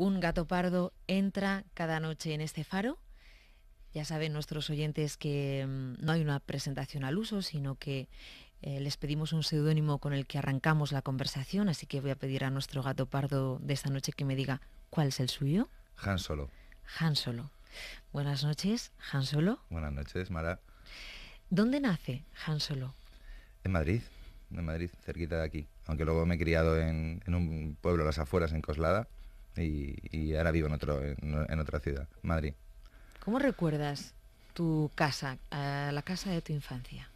Un gato pardo entra cada noche en este faro. Ya saben nuestros oyentes que mm, no hay una presentación al uso, sino que eh, les pedimos un seudónimo con el que arrancamos la conversación, así que voy a pedir a nuestro gato pardo de esta noche que me diga cuál es el suyo. Han Solo. Han Solo. Buenas noches, Han Solo. Buenas noches, Mara. ¿Dónde nace Han Solo? En Madrid, en Madrid, cerquita de aquí. Aunque luego me he criado en, un pueblo a las afueras, en Coslada, y, ahora vivo en, otro, en, otra ciudad, Madrid. ¿Cómo recuerdas tu casa, eh, la casa de tu infancia?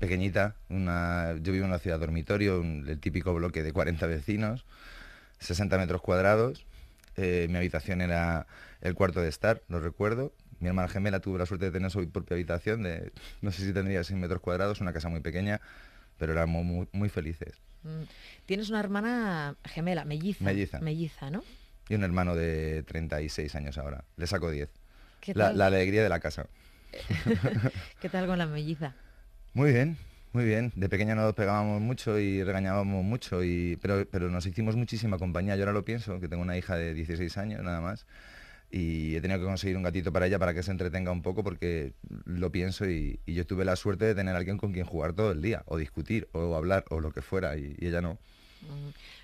Pequeñita, una, yo vivo en una ciudad dormitorio, el típico bloque de 40 vecinos, 60 metros cuadrados. Eh, mi habitación era el cuarto de estar, lo recuerdo. Mi hermana gemela tuvo la suerte de tener su propia habitación, de, no sé si tendría 6 metros cuadrados, una casa muy pequeña, pero éramos muy felices. Mm. Tienes una hermana gemela, melliza. Melliza. Melliza, ¿no? y un hermano de 36 años ahora. Le saco 10. La, alegría de la casa. ¿Qué tal con la melliza? Muy bien, muy bien. De pequeña nos pegábamos mucho y regañábamos mucho, y, pero, pero nos hicimos muchísima compañía. Yo ahora lo pienso, que tengo una hija de 16 años nada más y he tenido que conseguir un gatito para ella para que se entretenga un poco porque lo pienso y, yo tuve la suerte de tener a alguien con quien jugar todo el día o discutir o hablar o lo que fuera y ella no.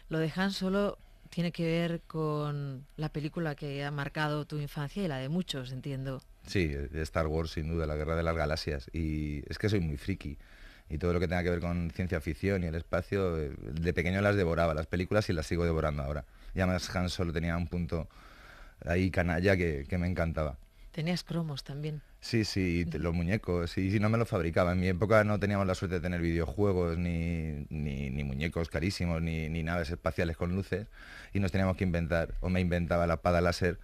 Lo dejan solo tiene que ver con la película que ha marcado tu infancia y la de muchos, entiendo. Sí, Star Wars, sin duda, la guerra de las galaxias. Y es que soy muy friki. Y todo lo que tenga que ver con ciencia ficción y el espacio, eh, de pequeño las devoraba, las películas, y las sigo devorando ahora. Y además Han Solo tenía un punto ahí canalla que, que me encantaba. Tenías cromos también. Sí, sí, los muñecos. Y si no me los fabricaba. En mi época no teníamos la suerte de tener videojuegos, ni, muñecos carísimos, ni, naves espaciales con luces. Y nos teníamos que inventar. O me inventaba la espada láser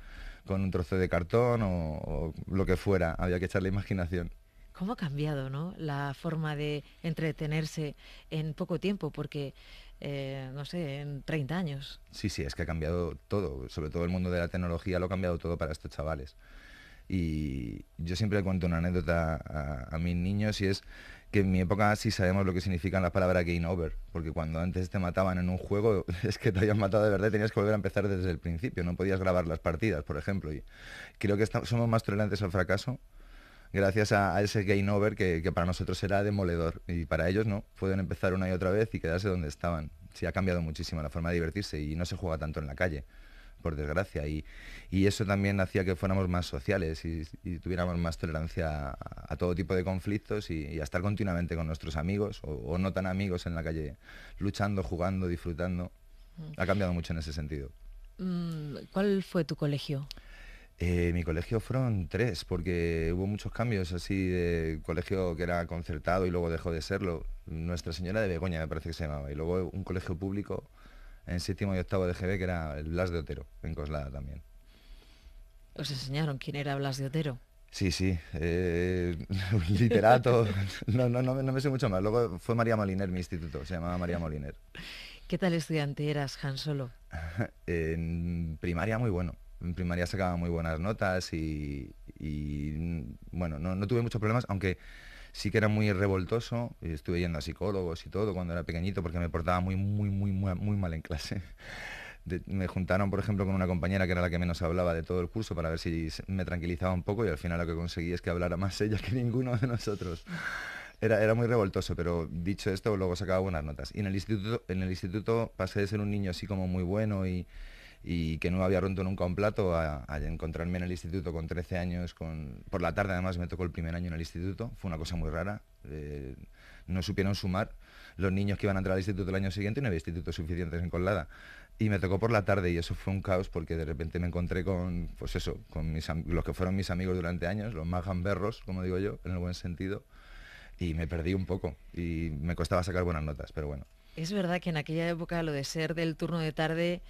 con un trozo de cartón o, lo que fuera. Había que echar la imaginación. ¿Cómo ha cambiado ¿no? la forma de entretenerse en poco tiempo? Porque eh, no sé, en 30 años. Sí, sí, es que ha cambiado todo, sobre todo el mundo de la tecnología lo ha cambiado todo para estos chavales. Y yo siempre le cuento una anécdota a, mis niños y es que en mi época sí sabemos lo que significan las palabras game over, porque cuando antes te mataban en un juego, es que te habían matado de verdad tenías que volver a empezar desde el principio, no podías grabar las partidas, por ejemplo. Y creo que somos más tolerantes al fracaso gracias a, ese game over que, que, para nosotros era demoledor y para ellos no, pueden empezar una y otra vez y quedarse donde estaban. Sí, ha cambiado muchísimo la forma de divertirse y no se juega tanto en la calle por desgracia. Y, y eso también hacía que fuéramos más sociales y, tuviéramos más tolerancia a, todo tipo de conflictos y, a estar continuamente con nuestros amigos o, no tan amigos en la calle, luchando, jugando, disfrutando. Mm. Ha cambiado mucho en ese sentido. Mm, ¿Cuál fue tu colegio? Eh, mi colegio fueron tres, porque hubo muchos cambios así de colegio que era concertado y luego dejó de serlo. Nuestra Señora de Begoña me parece que se llamaba, y luego un colegio público en séptimo y octavo de GB, que era el Blas de Otero, en Coslada también. ¿Os enseñaron quién era Blas de Otero? Sí, sí, eh, literato, no, me sé mucho más. Luego fue María Moliner mi instituto, se llamaba María Moliner. ¿Qué tal estudiante eras, Han Solo? en primaria muy bueno, en primaria sacaba muy buenas notas y, bueno, no, no tuve muchos problemas, aunque sí que era muy revoltoso, estuve yendo a psicólogos y todo cuando era pequeñito porque me portaba muy, muy, muy, muy mal en clase. me juntaron, por ejemplo, con una compañera que era la que menos hablaba de todo el curso para ver si me tranquilizaba un poco y al final lo que conseguí es que hablara más ella que ninguno de nosotros. Era, era muy revoltoso, pero dicho esto, luego sacaba buenas notas. Y en el instituto, en el instituto pasé de ser un niño así como muy bueno y, y que no había roto nunca un plato a, encontrarme en el instituto con 13 años, con, por la tarde además me tocó el primer año en el instituto, fue una cosa muy rara, eh, no supieron sumar los niños que iban a entrar al instituto el año siguiente y no había institutos suficientes en Colada. Y me tocó por la tarde y eso fue un caos porque de repente me encontré con, pues eso, con los que fueron mis amigos durante años, los más gamberros, como digo yo, en el buen sentido, y me perdí un poco y me costaba sacar buenas notas, pero bueno. Es verdad que en aquella época lo de ser del turno de tarde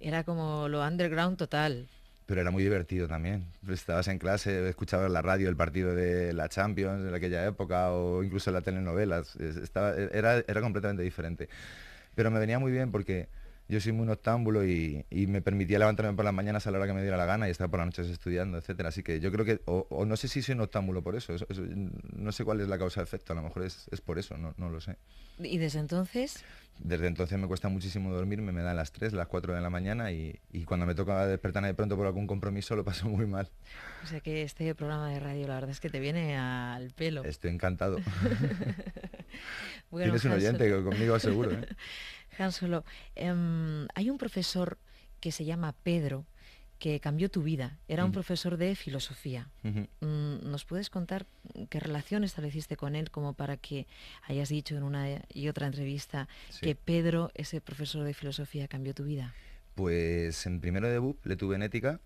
era como lo underground total. Pero era muy divertido también. Estabas en clase, escuchabas la radio, el partido de la Champions en aquella época o incluso las telenovelas. Estaba, era, era completamente diferente. Pero me venía muy bien porque yo soy muy noctámbulo y, me permitía levantarme por las mañanas a la hora que me diera la gana y estar por las noches estudiando, etcétera. Así que yo creo que, o, no sé si soy noctámbulo por eso, no sé cuál es la causa-efecto, a lo mejor es, por eso, no, lo sé. ¿Y desde entonces? Desde entonces me cuesta muchísimo dormir. me dan las 3, las 4 de la mañana y, cuando me toca despertarme de pronto por algún compromiso lo paso muy mal. O sea que este programa de radio la verdad es que te viene al pelo. Estoy encantado. Tienes un oyente conmigo seguro. ¿eh? Em, hay un profesor que se llama Pedro que cambió tu vida. Era un profesor de filosofía. Mm, ¿Nos puedes contar qué relación estableciste con él como para que hayas dicho en una y otra entrevista que Pedro, ese profesor de filosofía, cambió tu vida? Pues en primero de BUP le tuve en ética,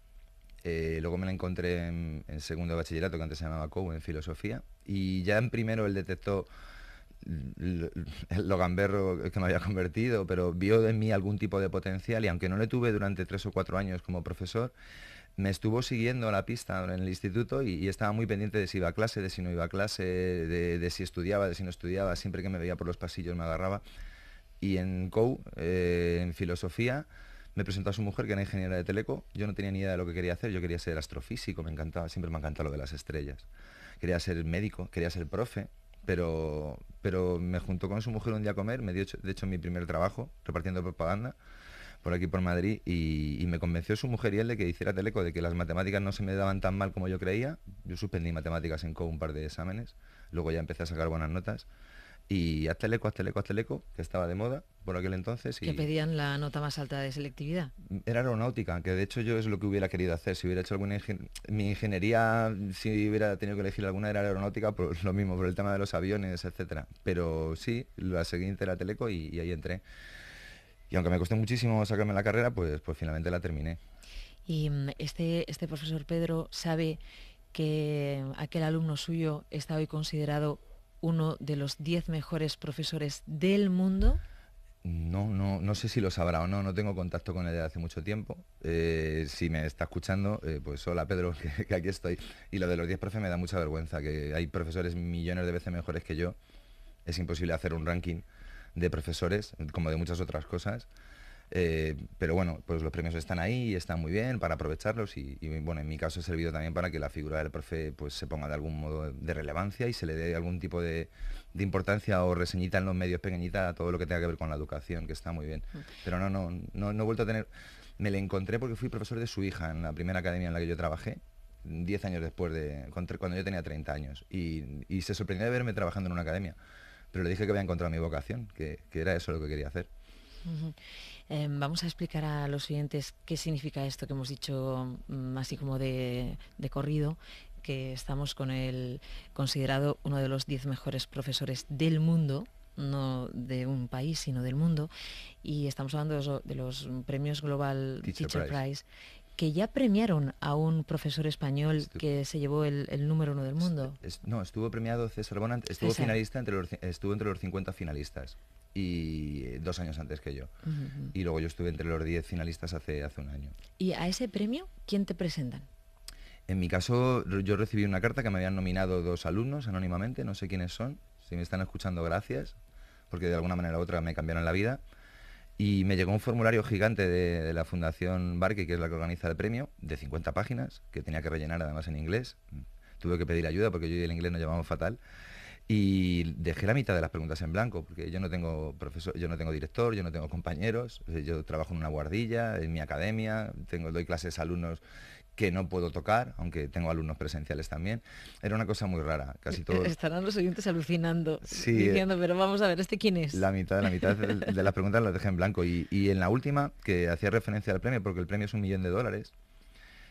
eh, luego me la encontré en, segundo bachillerato, que antes se llamaba COU, en filosofía, y ya en primero él detectó lo gamberro que me había convertido, pero vio en mí algún tipo de potencial y aunque no le tuve durante tres o cuatro años como profesor, me estuvo siguiendo la pista en el instituto y, estaba muy pendiente de si iba a clase, de si no iba a clase, de, si estudiaba, de si no estudiaba, siempre que me veía por los pasillos me agarraba. Y en COU, eh, en filosofía, me presentó a su mujer, que era ingeniera de teleco. Yo no tenía ni idea de lo que quería hacer. Yo quería ser astrofísico, me encantaba, siempre me encantaba lo de las estrellas. Quería ser médico, quería ser profe pero, me juntó con su mujer un día a comer, me dio de hecho mi primer trabajo repartiendo propaganda por aquí por Madrid y, me convenció su mujer y él de que hiciera teleco, de que las matemáticas no se me daban tan mal como yo creía. Yo suspendí matemáticas en CO un par de exámenes, luego ya empecé a sacar buenas notas y Azteleco, Azteleco, teleco que estaba de moda por aquel entonces. Y... ¿Que pedían la nota más alta de selectividad? Era aeronáutica, que de hecho yo es lo que hubiera querido hacer. Si hubiera hecho alguna mi ingeniería, si hubiera tenido que elegir alguna era aeronáutica, por lo mismo, por el tema de los aviones, etcétera. Pero sí, la siguiente era Teleco y, ahí entré. Y aunque me costó muchísimo sacarme la carrera, pues, pues finalmente la terminé. Y mm, este, este profesor Pedro sabe que aquel alumno suyo está hoy considerado uno de los 10 mejores profesores del mundo? No, no, no sé si lo sabrá o no, no tengo contacto con él desde hace mucho tiempo. Eh, si me está escuchando, eh, pues hola Pedro, que, aquí estoy. Y lo de los 10 profes me da mucha vergüenza, que hay profesores millones de veces mejores que yo. Es imposible hacer un ranking de profesores, como de muchas otras cosas. Eh, pero bueno, pues los premios están ahí, Y están muy bien para aprovecharlos y, bueno, en mi caso ha servido también para que la figura del profe pues se ponga de algún modo de relevancia y se le dé algún tipo de, importancia o reseñita en los medios pequeñita a todo lo que tenga que ver con la educación, que está muy bien. Mm. Pero no, no, no, no he vuelto a tener... Me le encontré porque fui profesor de su hija en la primera academia en la que yo trabajé, 10 años después de... cuando yo tenía 30 años. Y, se sorprendió de verme trabajando en una academia. Pero le dije que había encontrado mi vocación, que era eso lo que quería hacer. Em, vamos a explicar a los oyentes qué significa esto que hemos dicho mm, así como de, corrido, que estamos con el considerado uno de los 10 mejores profesores del mundo, no de un país, sino del mundo, y estamos hablando de los, premios Global Teacher, Prize. que ya premiaron a un profesor español que se llevó el, número uno del mundo. no, estuvo premiado César Bonant, estuvo finalista entre estuvo entre los 50 finalistas y eh, dos años antes que yo. Y luego yo estuve entre los 10 finalistas hace, hace un año. ¿Y a ese premio quién te presentan? En mi caso, yo recibí una carta que me habían nominado dos alumnos anónimamente, no sé quiénes son. Si me están escuchando, gracias, porque de alguna manera u otra me cambiaron la vida. Y me llegó un formulario gigante de, la Fundación Barque, que es la que organiza el premio, de 50 páginas, que tenía que rellenar además en inglés. Tuve que pedir ayuda porque yo y el inglés nos llamamos fatal. Y dejé la mitad de las preguntas en blanco, porque yo no tengo profesor, yo no tengo director, yo no tengo compañeros, eh, yo trabajo en una guardilla, en mi academia, tengo, doy clases a alumnos que no puedo tocar, aunque tengo alumnos presenciales también. Era una cosa muy rara, casi e-, todos... Estarán los oyentes alucinando, eh, diciendo, pero vamos a ver, ¿este quién es? La mitad, la mitad de las preguntas las dejé en blanco. y en la última, que hacía referencia al premio, porque el premio es un millón de dólares,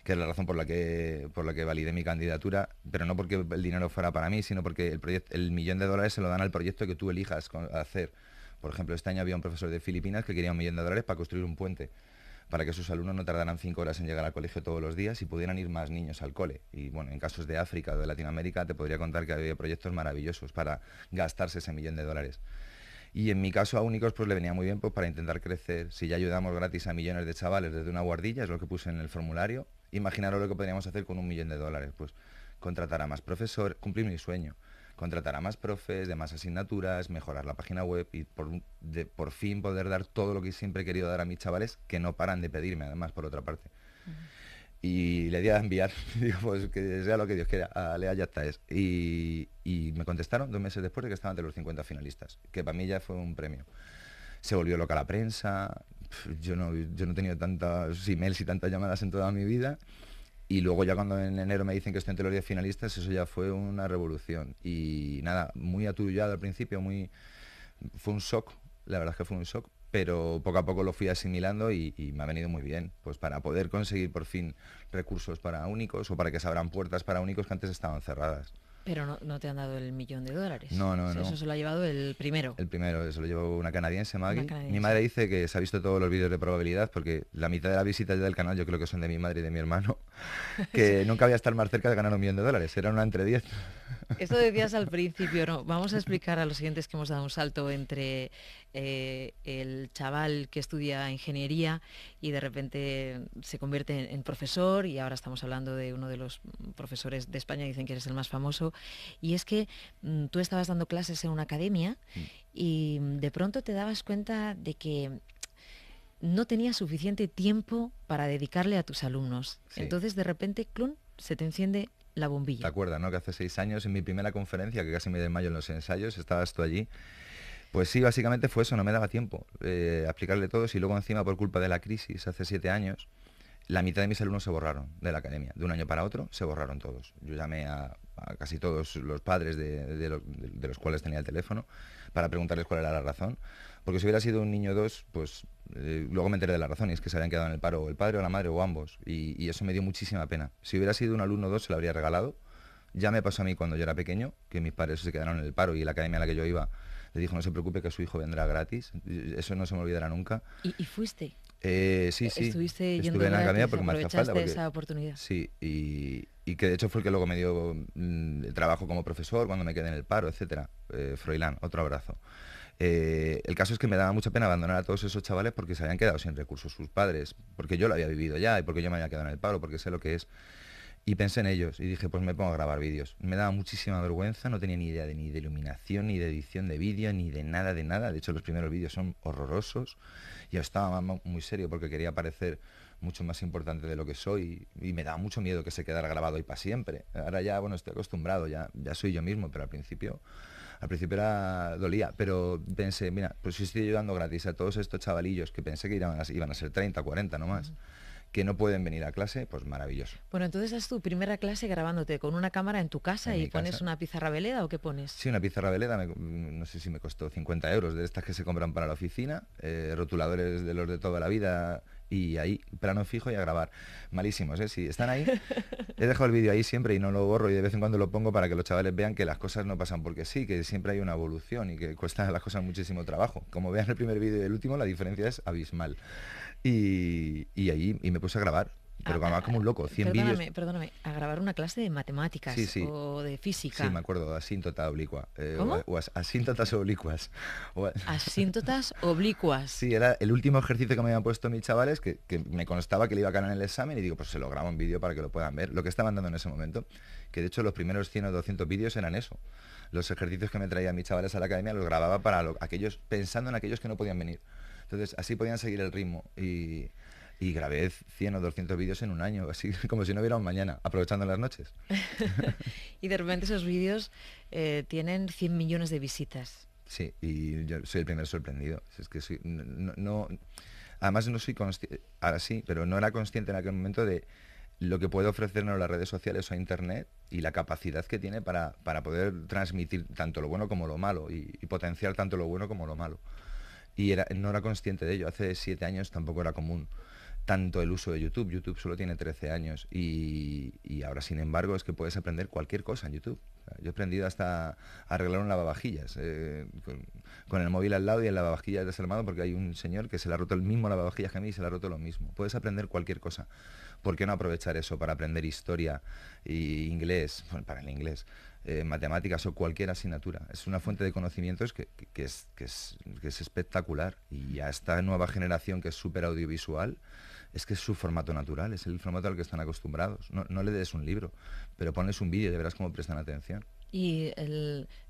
que es la razón por la que, por la que validé mi candidatura, pero no porque el dinero fuera para mí, sino porque el, proyecto, el millón de dólares se lo dan al proyecto que tú elijas hacer. Por ejemplo, este año había un profesor de Filipinas que quería un millón de dólares para construir un puente para que sus alumnos no tardaran cinco horas en llegar al colegio todos los días y pudieran ir más niños al cole. Y bueno, en casos de África o de Latinoamérica te podría contar que había proyectos maravillosos para gastarse ese millón de dólares. Y en mi caso a Únicos pues le venía muy bien pues, para intentar crecer. Si ya ayudamos gratis a millones de chavales desde una guardilla, es lo que puse en el formulario, imaginaros lo que podríamos hacer con un millón de dólares, pues contratar a más profesores, cumplir mi sueño, contratar a más profes, de más asignaturas, mejorar la página web y por, fin poder dar todo lo que siempre he querido dar a mis chavales, que no paran de pedirme, además, por otra parte. Y le di a enviar, digo, pues que sea lo que Dios quiera, a Lea ya está es. Y, y me contestaron dos meses después de que estaban entre los 50 finalistas, que para mí ya fue un premio. Se volvió loca la prensa, yo no, he tenido tantas emails y tantas llamadas en toda mi vida. Y luego ya cuando en enero me dicen que estoy entre los 10 finalistas, eso ya fue una revolución. Y nada, muy aturullado al principio, fue un shock, la verdad es que fue un shock, pero poco a poco lo fui asimilando y, y me ha venido muy bien, pues para poder conseguir por fin recursos para únicos o para que se abran puertas para únicos que antes estaban cerradas. Pero no, te han dado el millón de dólares. No, no, no. Eso se lo ha llevado el primero. El primero, se lo llevó una canadiense, Maggie. Mi madre dice que se ha visto todos los vídeos de probabilidad, porque la mitad de las visitas del canal yo creo que son de mi madre y de mi hermano, que nunca voy a estar más cerca de ganar un millón de dólares. Era una entre diez. Esto decías al principio, ¿no? Vamos a explicar a los siguientes que hemos dado un salto entre eh, el chaval que estudia ingeniería y de repente se convierte en, profesor y ahora estamos hablando de uno de los profesores de España, dicen que eres el más famoso, y es que mm, tú estabas dando clases en una academia y de pronto te dabas cuenta de que no tenías suficiente tiempo para dedicarle a tus alumnos. Entonces de repente, Clun, se te enciende la bombilla. ¿Te acuerdas, no? Que hace seis años en mi primera conferencia, que casi me desmayo en los ensayos, estabas tú allí. Pues sí, básicamente fue eso, no me daba tiempo Aplicarle eh, a explicarle todo. Y luego encima, por culpa de la crisis, hace siete años, la mitad de mis alumnos se borraron de la academia. De un año para otro, se borraron todos. Yo llamé a, casi todos los padres de los cuales tenía el teléfono para preguntarles cuál era la razón. Porque si hubiera sido un niño dos, pues eh, luego me enteré de la razón, y es que se habían quedado en el paro, el padre o la madre o ambos, y, eso me dio muchísima pena. Si hubiera sido un alumno dos, se lo habría regalado. Ya me pasó a mí cuando yo era pequeño, que mis padres se quedaron en el paro y la academia a la que yo iba le dijo, no se preocupe que su hijo vendrá gratis. Eso no se me olvidará nunca. ¿Y, fuiste? Eh, sí, sí. Estuviste Estuve en la academia porque me hacía esa oportunidad. Sí, y, que de hecho fue el que luego me dio mm, el trabajo como profesor cuando me quedé en el paro, etcétera. Eh, Froilán, otro abrazo. Eh, el caso es que me daba mucha pena abandonar a todos esos chavales porque se habían quedado sin recursos sus padres, porque yo lo había vivido ya y porque yo me había quedado en el paro, porque sé lo que es. Y pensé en ellos y dije, pues me pongo a grabar vídeos. Me daba muchísima vergüenza, no tenía ni idea de, ni de iluminación, ni de edición de vídeo, ni de nada, de nada. De hecho, los primeros vídeos son horrorosos. Yo estaba muy serio porque quería parecer mucho más importante de lo que soy y me daba mucho miedo que se quedara grabado y para siempre. Ahora ya, bueno, estoy acostumbrado, ya, ya soy yo mismo, pero al principio al principio era, dolía, pero pensé, mira, pues si estoy ayudando gratis a todos estos chavalillos que pensé que iban a, ser 30, 40 nomás. que no pueden venir a clase, pues maravilloso. Bueno, entonces es tu primera clase grabándote con una cámara en tu casa y pones una pizarra veleda o qué pones? Sí, una pizarra veleda, no sé si me costó 50 euros de estas que se compran para la oficina, eh, rotuladores de los de toda la vida y ahí, plano fijo y a grabar. Malísimos, ¿eh? Si están ahí, he dejado el vídeo ahí siempre y no lo borro y de vez en cuando lo pongo para que los chavales vean que las cosas no pasan porque sí, que siempre hay una evolución y que cuestan las cosas muchísimo trabajo. Como vean el primer vídeo y el último, la diferencia es abismal. Y, y ahí y me puse a grabar pero grababa ah, como un loco, 100 vídeos. Perdóname, a grabar una clase de matemáticas o de física. Sí, me acuerdo, asíntota oblicua. Eh, o, asíntotas oblicuas. Asíntotas oblicuas. sí, era el último ejercicio que me habían puesto mis chavales, que, me constaba que le iba a ganar el examen y digo, pues se lo grabo en vídeo para que lo puedan ver. Lo que estaba dando en ese momento, que de hecho los primeros 100 o 200 vídeos eran eso los ejercicios que me traían mis chavales a la academia los grababa para aquellos pensando en aquellos que no podían venir. Entonces, así podían seguir el ritmo y y grabé 100 o 200 vídeos en un año, así como si no hubiera un mañana, aprovechando las noches. y de repente esos vídeos eh, tienen 100 millones de visitas. Sí, y yo soy el primer sorprendido. Es que no, además no soy consciente, ahora sí, pero no era consciente en aquel momento de lo que puede ofrecernos las redes sociales o Internet y la capacidad que tiene para, para poder transmitir tanto lo bueno como lo malo y, y potenciar tanto lo bueno como lo malo. Y era, no era consciente de ello. Hace siete años tampoco era común tanto el uso de YouTube. YouTube solo tiene 13 años y, ahora, sin embargo, es que puedes aprender cualquier cosa en YouTube. Yo he aprendido hasta arreglar un lavavajillas eh, con, el móvil al lado y el lavavajillas desarmado porque hay un señor que se le ha roto el mismo lavavajillas que a mí y se le ha roto lo mismo. Puedes aprender cualquier cosa. ¿Por qué no aprovechar eso para aprender historia e inglés? Bueno, para el inglés. Eh, matemáticas o cualquier asignatura. Es una fuente de conocimientos que, es, que es, espectacular y a esta nueva generación que es súper audiovisual, es que es su formato natural, es el formato al que están acostumbrados. No, le des un libro, pero pones un vídeo y verás cómo prestan atención. Y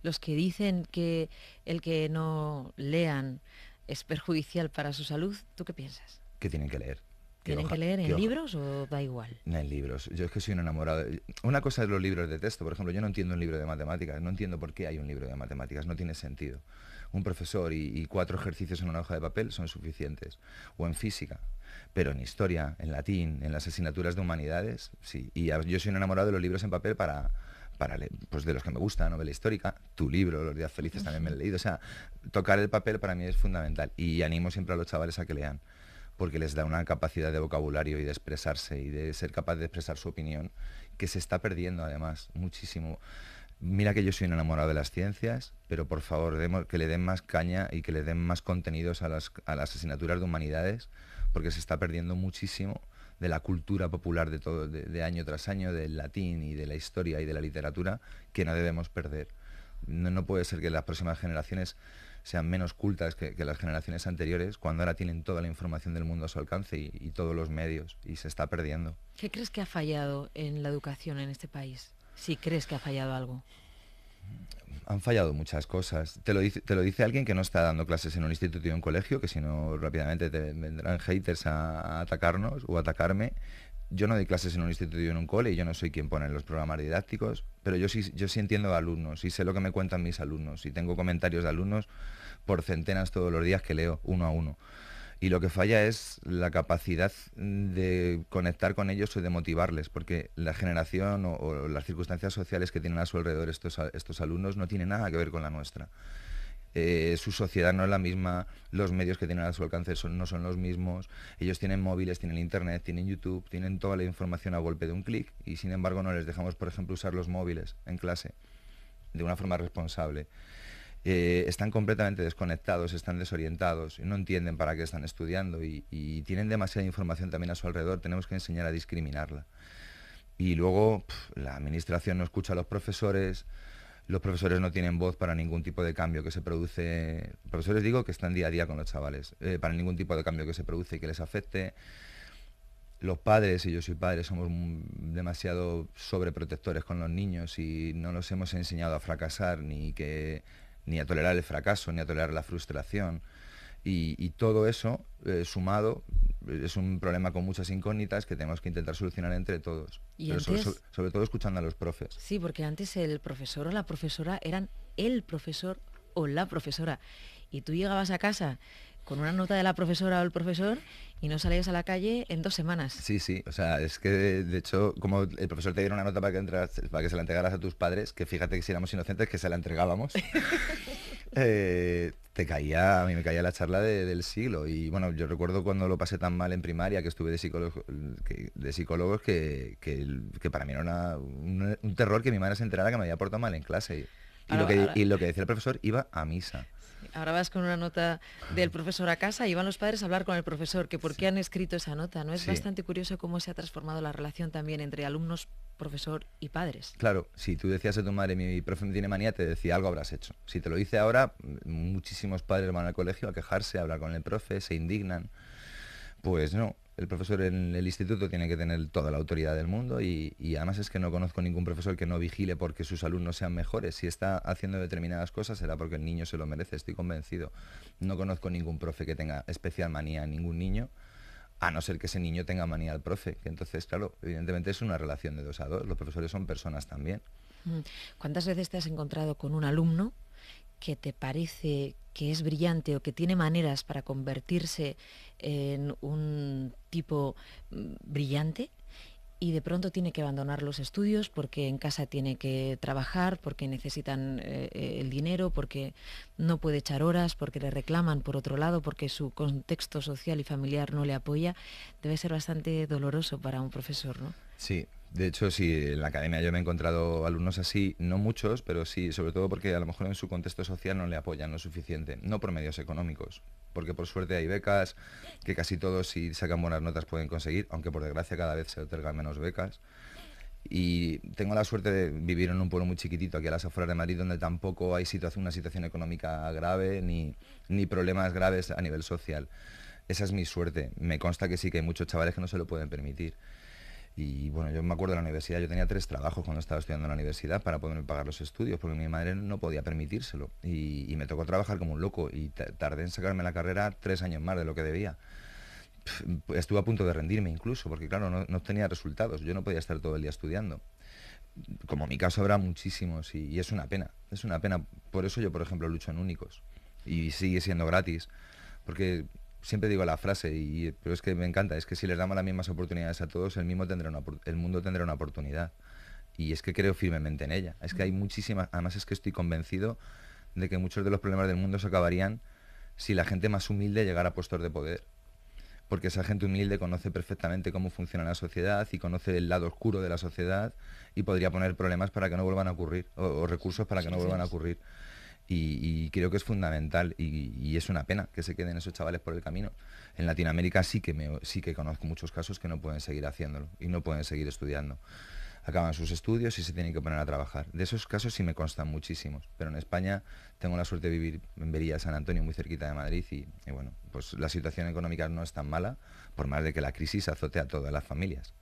los que dicen que el que no lean es perjudicial para su salud, ¿tú qué piensas? Que tienen que leer ¿Tienen que leer en libros o da igual? en libros. Yo es que soy un enamorado. Una cosa es los libros de texto, por ejemplo, yo no entiendo un libro de matemáticas, no entiendo por qué hay un libro de matemáticas, no tiene sentido. Un profesor y, cuatro ejercicios en una hoja de papel son suficientes. O en física, pero en historia, en latín, en las asignaturas de humanidades, sí. Y yo soy un enamorado de los libros en papel para, para pues de los que me gusta, novela histórica, tu libro, Los días felices también me he leído, o sea, tocar el papel para mí es fundamental y animo siempre a los chavales a que lean porque les da una capacidad de vocabulario y de expresarse y de ser capaz de expresar su opinión, que se está perdiendo además muchísimo. Mira que yo soy enamorado de las ciencias, pero por favor, que le den más caña y que le den más contenidos a las, asignaturas de humanidades, porque se está perdiendo muchísimo de la cultura popular de, todo, de, año tras año, del latín y de la historia y de la literatura, que no debemos perder. no puede ser que las próximas generaciones sean menos cultas que, las generaciones anteriores, cuando ahora tienen toda la información del mundo a su alcance y, todos los medios, y se está perdiendo. ¿Qué crees que ha fallado en la educación en este país? Si crees que ha fallado algo han fallado muchas cosas. Te lo, dice, te lo dice alguien que no está dando clases en un instituto y un colegio, que si no rápidamente te vendrán haters a, a, atacarnos o atacarme, yo no doy clases en un instituto y en un cole y yo no soy quien pone los programas didácticos, pero yo sí, yo sí entiendo a alumnos y sé lo que me cuentan mis alumnos y tengo comentarios de alumnos por centenas todos los días que leo uno a uno. Y lo que falla es la capacidad de conectar con ellos o de motivarles, porque la generación o, las circunstancias sociales que tienen a su alrededor estos, estos alumnos no tienen nada que ver con la nuestra. Eh, su sociedad no es la misma, los medios que tienen a su alcance no son los mismos, ellos tienen móviles, tienen internet, tienen YouTube, tienen toda la información a golpe de un clic y sin embargo no les dejamos, por ejemplo, usar los móviles en clase de una forma responsable. Eh, están completamente desconectados, están desorientados, no entienden para qué están estudiando y, tienen demasiada información también a su alrededor, tenemos que enseñar a discriminarla. Y luego la administración no escucha a los profesores, los profesores no tienen voz para ningún tipo de cambio que se produce, profesores digo que están día a día con los chavales, eh, para ningún tipo de cambio que se produce y que les afecte. Los padres, y yo soy padre, somos demasiado sobreprotectores con los niños y no los hemos enseñado a fracasar, ni, ni a tolerar el fracaso, ni a tolerar la frustración. Y, todo eso eh, sumado es un problema con muchas incógnitas que tenemos que intentar solucionar entre todos. sobre, todo escuchando a los profes. Sí, porque antes el profesor o la profesora eran el profesor o la profesora. Y tú llegabas a casa con una nota de la profesora o el profesor y no salías a la calle en dos semanas. Sí, sí, o sea, es que de hecho, como el profesor te diera una nota para que, entras, para que se la entregaras a tus padres, que fíjate que si éramos inocentes que se la entregábamos. Eh, te caía, a mí me caía la charla del siglo. Y bueno, yo recuerdo cuando lo pasé tan mal en primaria, que estuve de, psicólogos, que, para mí era un, terror que mi madre se enterara que me había portado mal en clase. y lo que decía el profesor iba a misa ahora vas con una nota del profesor a casa y van los padres a hablar con el profesor, que por qué han escrito esa nota, ¿no? Es bastante curioso cómo se ha transformado la relación también entre alumnos, profesor y padres. Claro, si tú decías a tu madre, mi profe me tiene manía, te decía, algo habrás hecho. Si te lo dice ahora, muchísimos padres van al colegio a quejarse, a hablar con el profe, se indignan. Pues no, el profesor en el instituto tiene que tener toda la autoridad del mundo y, además es que no conozco ningún profesor que no vigile porque sus alumnos sean mejores. Si está haciendo determinadas cosas será porque el niño se lo merece, estoy convencido. No conozco ningún profe que tenga especial manía a ningún niño, a no ser que ese niño tenga manía al profe. entonces, claro, evidentemente es una relación de dos a dos. Los profesores son personas también. Mm. ¿Cuántas veces te has encontrado con un alumno que te parece que es brillante o que tiene maneras para convertirse en un tipo mm, brillante y de pronto tiene que abandonar los estudios porque en casa tiene que trabajar, porque necesitan eh, el dinero, porque no puede echar horas, porque le reclaman por otro lado, porque su contexto social y familiar no le apoya, debe ser bastante doloroso para un profesor, ¿no? Sí, de hecho, sí, en la academia yo me he encontrado alumnos así, no muchos, pero sí, sobre todo porque a lo mejor en su contexto social no le apoyan lo suficiente, no por medios económicos, porque por suerte hay becas que casi todos si sacan buenas notas pueden conseguir, aunque por desgracia cada vez se otorgan menos becas. Y tengo la suerte de vivir en un pueblo muy chiquitito, aquí a las afueras de Madrid, donde tampoco hay situación, una situación económica grave ni, ni problemas graves a nivel social. Esa es mi suerte. Me consta que sí que hay muchos chavales que no se lo pueden permitir. Y bueno, yo me acuerdo de la universidad, yo tenía tres trabajos cuando estaba estudiando en la universidad para poderme pagar los estudios, porque mi madre no podía permitírselo. Y, me tocó trabajar como un loco y tardé en sacarme la carrera tres años más de lo que debía. estuve a punto de rendirme incluso, porque claro, no, tenía resultados, yo no podía estar todo el día estudiando. Como mi caso habrá muchísimos y, y es una pena, es una pena. Por eso yo, por ejemplo, lucho en únicos y sigue siendo gratis, porque siempre digo la frase, y, pero es que me encanta, es que si les damos las mismas oportunidades a todos, el, mismo el mundo tendrá una oportunidad. Y es que creo firmemente en ella. Es que hay muchísimas, además es que estoy convencido de que muchos de los problemas del mundo se acabarían si la gente más humilde llegara a puestos de poder. Porque esa gente humilde conoce perfectamente cómo funciona la sociedad y conoce el lado oscuro de la sociedad y podría poner problemas para que no vuelvan a ocurrir o recursos para que no vuelvan a ocurrir. Y, creo que es fundamental y, es una pena que se queden esos chavales por el camino. En Latinoamérica sí que, sí que conozco muchos casos que no pueden seguir haciéndolo y no pueden seguir estudiando. Acaban sus estudios y se tienen que poner a trabajar. De esos casos sí me constan muchísimos, pero en España tengo la suerte de vivir en Vería, San Antonio, muy cerquita de Madrid y, y bueno, pues la situación económica no es tan mala, por más de que la crisis azote a todas las familias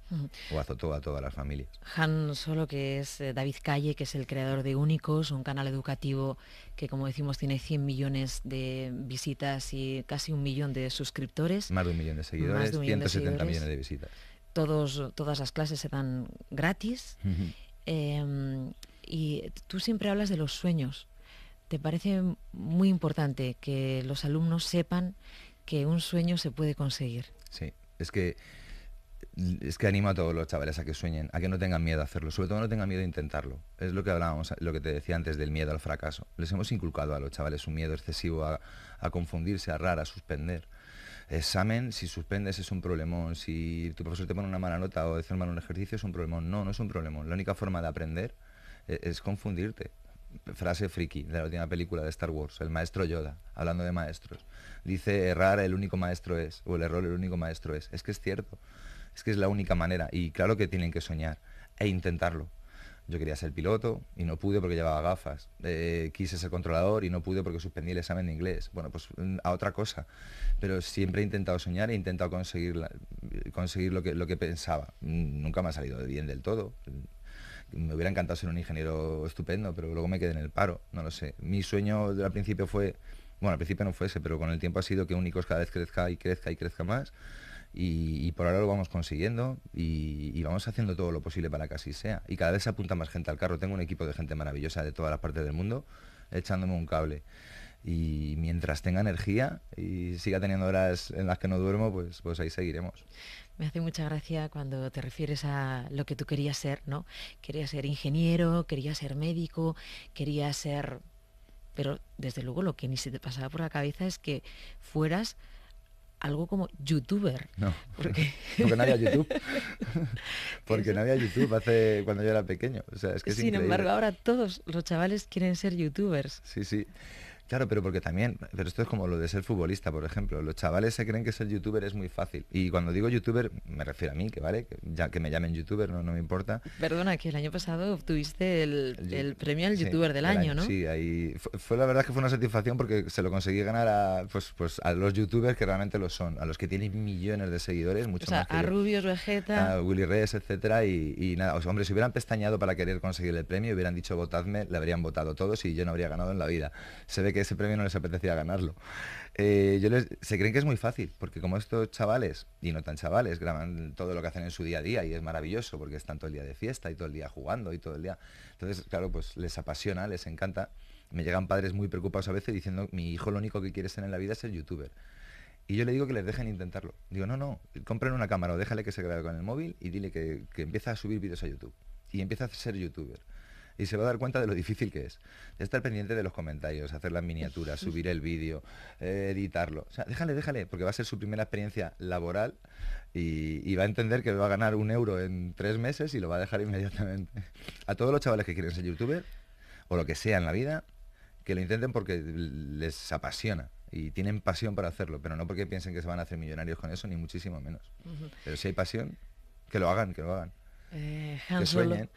o azotó a todas las familias. Han Solo, que es eh, David Calle, que es el creador de Únicos, un canal educativo que, como decimos, tiene 100 millones de visitas y casi un millón de suscriptores. Más de un millón de seguidores, 170 millones de visitas. Todos, todas las clases se dan gratis. Em, y tú siempre hablas de los sueños. ¿Te parece muy importante que los alumnos sepan que un sueño se puede conseguir? Sí, es que es que animo a todos los chavales a que sueñen, a que no tengan miedo a hacerlo, sobre todo no tengan miedo a intentarlo. Es lo que hablábamos, lo que te decía antes del miedo al fracaso. Les hemos inculcado a los chavales un miedo excesivo a, a confundirse, a errar, a suspender. Examen, si suspendes es un problemón, si tu profesor te pone una mala nota o decir mal un ejercicio es un problemón. No, no es un problemón. La única forma de aprender e, es confundirte frase friki de la última película de Star Wars, el maestro Yoda, hablando de maestros. Dice, errar el único maestro es, o el error el único maestro es. Es que es cierto. Es que es la única manera. Y claro que tienen que soñar e intentarlo. Yo quería ser piloto y no pude porque llevaba gafas. Eh, quise ser controlador y no pude porque suspendí el examen de inglés. Bueno, pues mm, a otra cosa. Pero siempre he intentado soñar e he intentado conseguir, conseguir lo, que, lo que pensaba. Nunca me ha salido bien del todo. Me hubiera encantado ser un ingeniero estupendo, pero luego me quedé en el paro. No lo sé. Mi sueño al principio fue, bueno, al principio no fue ese, pero con el tiempo ha sido que Únicos cada vez crezca y crezca y crezca más y, por ahora lo vamos consiguiendo y, vamos haciendo todo lo posible para que así sea. Y cada vez se apunta más gente al carro. Tengo un equipo de gente maravillosa de todas las partes del mundo echándome un cable. Y mientras tenga energía y siga teniendo horas en las que no duermo, pues, pues ahí seguiremos. Me hace mucha gracia cuando te refieres a lo que tú querías ser, ¿no? Querías ser ingeniero, querías ser médico, querías ser... Pero desde luego lo que ni se te pasaba por la cabeza es que fueras algo como youtuber. No, porque, no había YouTube. porque no había YouTube hace cuando yo era pequeño. que Sin embargo, ahora todos los chavales quieren ser youtubers. Sí, sí. Claro, pero porque también, pero esto es como lo de ser futbolista, por ejemplo. Los chavales se creen que ser youtuber es muy fácil. Y cuando digo youtuber, me refiero a mí, que vale, que ya que me llamen youtuber, no, me importa. Perdona, que el año pasado obtuviste el, premio al youtuber del año, ¿no? Sí, ahí fue, la verdad que fue una satisfacción porque se lo conseguí ganar a, pues, pues, a los youtubers que realmente lo son, a los que tienen millones de seguidores, mucho más que a yo. Rubios, Vegeta. A Willy Reyes, etcétera. Y, nada, o sea, hombre, si hubieran pestañado para querer conseguir el premio, hubieran dicho votadme, le habrían votado todos y yo no habría ganado en la vida. Se ve que ese premio no les apetecía ganarlo. Eh, yo les, se creen que es muy fácil, porque como estos chavales, y no tan chavales, graban todo lo que hacen en su día a día y es maravilloso porque están todo el día de fiesta y todo el día jugando y todo el día. Entonces, claro, pues les apasiona, les encanta. Me llegan padres muy preocupados a veces diciendo, mi hijo lo único que quiere ser en la vida es el youtuber. Y yo le digo que les dejen intentarlo. Digo, no, no, compren una cámara o déjale que se grabe con el móvil y dile que, que empieza a subir vídeos a YouTube. Y empieza a ser youtuber y se va a dar cuenta de lo difícil que es. Estar pendiente de los comentarios, hacer las miniaturas, subir el vídeo, eh, editarlo. O sea, déjale, déjale, porque va a ser su primera experiencia laboral y, va a entender que va a ganar un euro en tres meses y lo va a dejar inmediatamente. A todos los chavales que quieren ser youtuber o lo que sea en la vida, que lo intenten porque les apasiona y tienen pasión para hacerlo, pero no porque piensen que se van a hacer millonarios con eso, ni muchísimo menos. Pero si hay pasión, que lo hagan, que lo hagan. Eh, que sueñen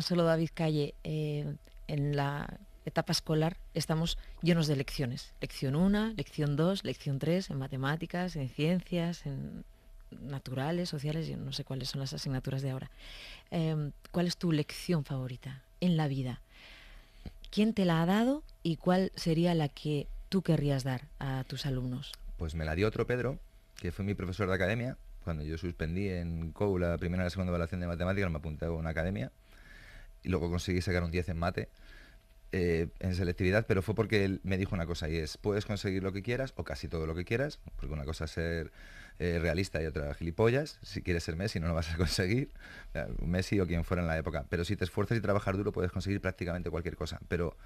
solo David Calle, eh, en la etapa escolar estamos llenos de lecciones. Lección 1, lección 2, lección 3 en matemáticas, en ciencias, en naturales, sociales, yo no sé cuáles son las asignaturas de ahora. Em, ¿Cuál es tu lección favorita en la vida? ¿Quién te la ha dado y cuál sería la que tú querrías dar a tus alumnos? Pues me la dio otro Pedro, que fue mi profesor de academia. Cuando yo suspendí en COU la primera y la segunda evaluación de matemáticas, me apunté a una academia y luego conseguí sacar un 10 en mate. Eh, en selectividad, pero fue porque él me dijo una cosa y es, puedes conseguir lo que quieras o casi todo lo que quieras, porque una cosa es ser eh, realista y otra gilipollas, si quieres ser Messi no lo vas a conseguir, Messi o quien fuera en la época, pero si te esfuerzas y trabajas duro puedes conseguir prácticamente cualquier cosa, pero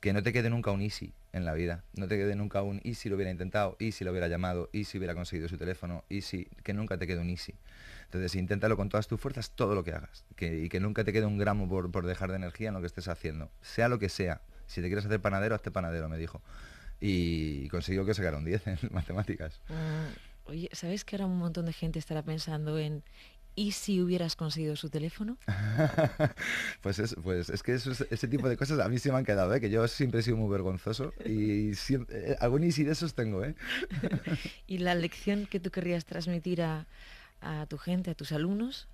que no te quede nunca un easy en la vida. No te quede nunca un easy lo hubiera intentado, easy lo hubiera llamado, easy hubiera conseguido su teléfono, easy... que nunca te quede un easy. Entonces, inténtalo con todas tus fuerzas, todo lo que hagas. y que nunca te quede un gramo por, dejar de energía en lo que estés haciendo. Sea lo que sea. Si te quieres hacer panadero, hazte panadero, me dijo. Y consiguió que sacaron, 10 en matemáticas. Ah, oye, ¿sabes que ahora un montón de gente estará pensando en ¿Y si hubieras conseguido su teléfono? pues, es, pues es que ese tipo de cosas a mí se me han quedado, ¿eh? que yo siempre he sido muy vergonzoso y siempre, eh, algún de esos tengo. ¿eh? ¿Y la lección que tú querrías transmitir a, a tu gente, a tus alumnos?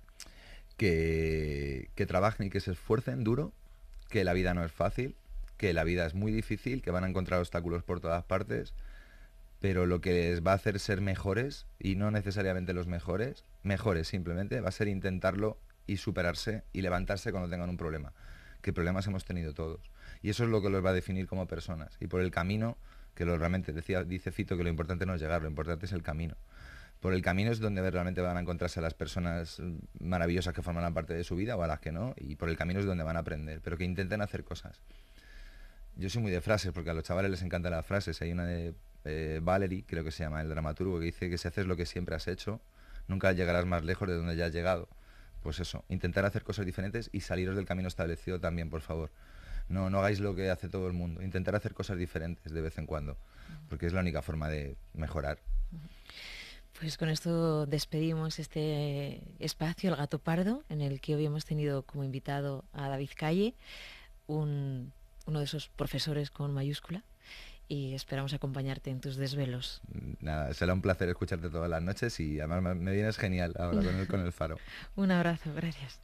Que, que trabajen y que se esfuercen duro, que la vida no es fácil, que la vida es muy difícil, que van a encontrar obstáculos por todas partes, pero lo que les va a hacer ser mejores y no necesariamente los mejores mejores simplemente, va a ser intentarlo y superarse y levantarse cuando tengan un problema. Que problemas hemos tenido todos. Y eso es lo que los va a definir como personas. Y por el camino, que lo realmente decía, dice Fito que lo importante no es llegar, lo importante es el camino. Por el camino es donde realmente van a encontrarse a las personas maravillosas que forman parte de su vida o a las que no, y por el camino es donde van a aprender, pero que intenten hacer cosas. Yo soy muy de frases, porque a los chavales les encantan las frases. Hay una de Valery, eh, Valerie, creo que se llama, el dramaturgo, que dice que si haces lo que siempre has hecho, nunca llegarás más lejos de donde ya has llegado. Pues eso, intentar hacer cosas diferentes y saliros del camino establecido también, por favor. No, no hagáis lo que hace todo el mundo. Intentar hacer cosas diferentes de vez en cuando, porque es la única forma de mejorar. Pues con esto despedimos este espacio, El Gato Pardo, en el que hoy hemos tenido como invitado a David Calle, uno de esos profesores con mayúscula y esperamos acompañarte en tus desvelos. Nada, será un placer escucharte todas las noches y además me, vienes genial ahora con el, con el faro. un abrazo, gracias.